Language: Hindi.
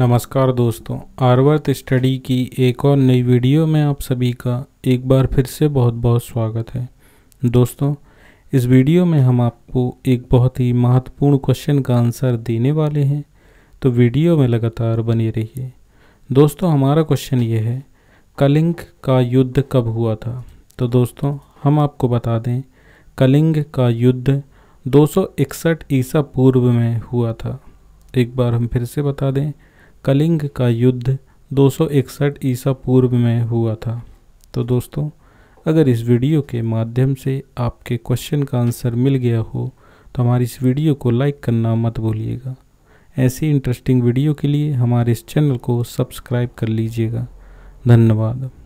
नमस्कार दोस्तों आर्वर्त स्टडी की एक और नई वीडियो में आप सभी का एक बार फिर से बहुत बहुत स्वागत है दोस्तों इस वीडियो में हम आपको एक बहुत ही महत्वपूर्ण क्वेश्चन का आंसर देने वाले हैं तो वीडियो में लगातार बने रहिए दोस्तों हमारा क्वेश्चन ये है कलिंग का युद्ध कब हुआ था तो दोस्तों हम आपको बता दें कलिंग का युद्ध दो ईसा पूर्व में हुआ था एक बार हम फिर से बता दें कलिंग का युद्ध 261 ईसा पूर्व में हुआ था तो दोस्तों अगर इस वीडियो के माध्यम से आपके क्वेश्चन का आंसर मिल गया हो तो हमारी इस वीडियो को लाइक करना मत भूलिएगा ऐसी इंटरेस्टिंग वीडियो के लिए हमारे इस चैनल को सब्सक्राइब कर लीजिएगा धन्यवाद